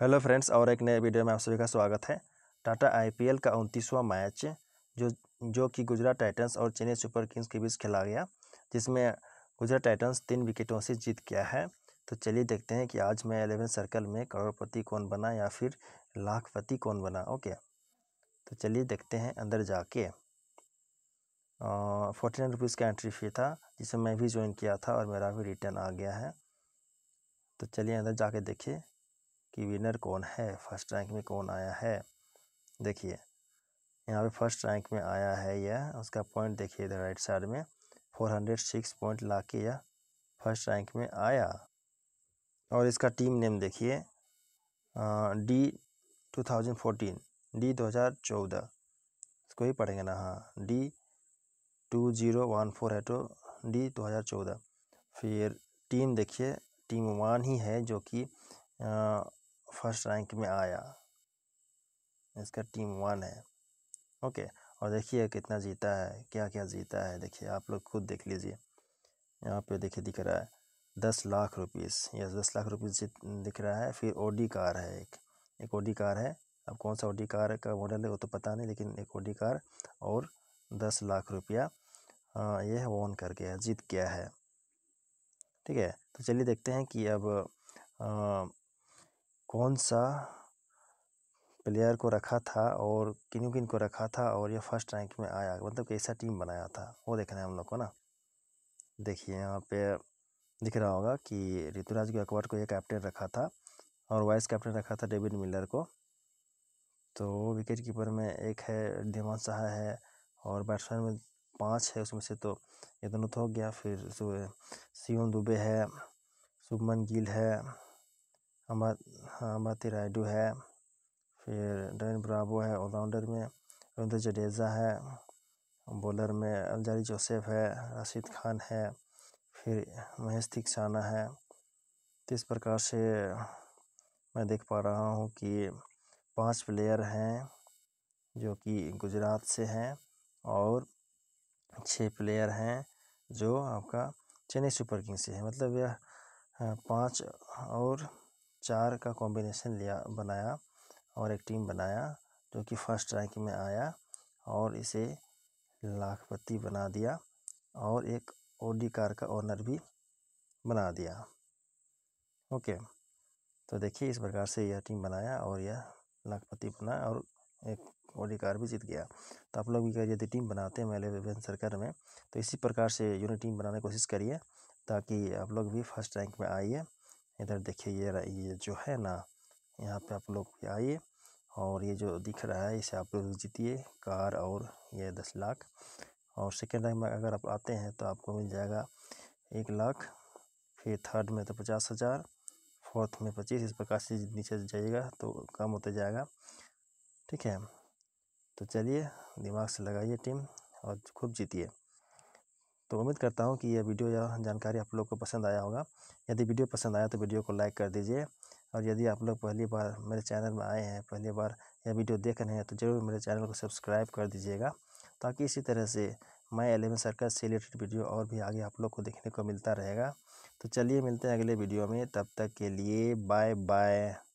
hello friends और एक नए वीडियो में आप सभी का स्वागत है टाटा आईपीएल का उनतीसवां मैच जो जो कि गुजरात टाइटंस और चेन्नई सुपर किंग्स के बीच खेला गया जिसमें गुजरात टाइटंस तीन विकेटों से जीत गया है तो चलिए देखते हैं कि आज मैं एलेवन सर्कल में करोड़पति कौन बना या फिर लाखपति कौन बना ओके तो चलिए देखते हैं अंदर जाके फोर्टी नाइन रुपीज़ का एंट्री फी था जिसमें मैं भी ज्वाइन किया था और मेरा भी रिटर्न आ गया है तो चलिए अंदर जाके देखिए कि विनर कौन है फर्स्ट रैंक में कौन आया है देखिए यहाँ पे फर्स्ट रैंक में आया है यह उसका पॉइंट देखिए इधर राइट साइड में फोर हंड्रेड सिक्स पॉइंट ला के यह फर्स्ट रैंक में आया और इसका टीम नेम देखिए D two thousand fourteen D दो हज़ार चौदह इसको ही पढ़ेंगे ना हाँ D two zero one four है तो डी दो हज़ार चौदह फिर टीम देखिए टीम वन ही है जो कि फर्स्ट रैंक में आया इसका टीम वन है ओके और देखिए कितना जीता है क्या क्या जीता है देखिए आप लोग खुद देख लीजिए यहाँ पे देखिए दिख रहा है दस लाख रुपीस यस दस लाख रुपीस दिख रहा है फिर ओडी कार है एक एक ओडी कार है अब कौन सा ओडी कार का मॉडल है वो तो पता नहीं लेकिन एक ओडी कार और दस लाख रुपया ये है ऑन करके गया जीत गया है ठीक है तो चलिए देखते हैं कि अब आ, कौन सा प्लेयर को रखा था और किन किन को रखा था और ये फर्स्ट रैंक में आया मतलब कैसा टीम बनाया था वो देखना है हम लोग को ना देखिए यहाँ पे दिख रहा होगा कि ऋतुराज गायकवाड़ को ये कैप्टन रखा था और वाइस कैप्टन रखा था डेविड मिलर को तो विकेट कीपर में एक है धीमान शाह है और बैट्समैन में पाँच है उसमें से तो ये दोनों तो हो गया फिर सियोन दुबे है शुभमन गिल है अमाती हाँ, रायडू है फिर डेन ब्रावो है ऑलराउंडर में रविंद्र जडेजा है बॉलर में अलजारी जोसेफ है राशिद खान है फिर महेश तिकसाना है तो इस प्रकार से मैं देख पा रहा हूँ कि पांच प्लेयर हैं जो कि गुजरात से हैं और छः प्लेयर हैं जो आपका चेन्नई सुपर किंग्स से है मतलब यह हाँ, पांच और चार का कॉम्बिनेशन लिया बनाया और एक टीम बनाया जो कि फर्स्ट रैंक में आया और इसे लाखपति बना दिया और एक ओडी कार का ऑनर भी बना दिया ओके तो देखिए इस प्रकार से यह टीम बनाया और यह लाखपति बना और एक ओडी कार भी जीत गया तो आप लोग भी यदि टीम बनाते हैं मेले विभिन्न सरकार में तो इसी प्रकार से यूनिट टीम बनाने की कोशिश करिए ताकि आप लोग भी फर्स्ट रैंक में आइए इधर देखिए ये ये जो है ना यहाँ पे आप लोग आइए और ये जो दिख रहा है इसे आप लोग जीतिए कार और ये दस लाख और सेकेंड टाइम में अगर आप आते हैं तो आपको मिल जाएगा एक लाख फिर थर्ड में तो पचास हज़ार फोर्थ में पच्चीस इस प्रकार से नीचे जाइएगा तो कम होता जाएगा ठीक है तो चलिए दिमाग से लगाइए टीम और खूब जीतिए तो उम्मीद करता हूँ कि यह वीडियो या जानकारी आप लोग को पसंद आया होगा यदि वीडियो पसंद आया तो वीडियो को लाइक कर दीजिए और यदि आप लोग पहली बार मेरे चैनल में आए हैं पहली बार यह वीडियो देख रहे हैं तो ज़रूर मेरे चैनल को सब्सक्राइब कर दीजिएगा ताकि इसी तरह से मैं एलेवन सर्कल से रिलेटेड वीडियो और भी आगे आप लोग को देखने को मिलता रहेगा तो चलिए मिलते हैं अगले वीडियो में तब तक के लिए बाय बाय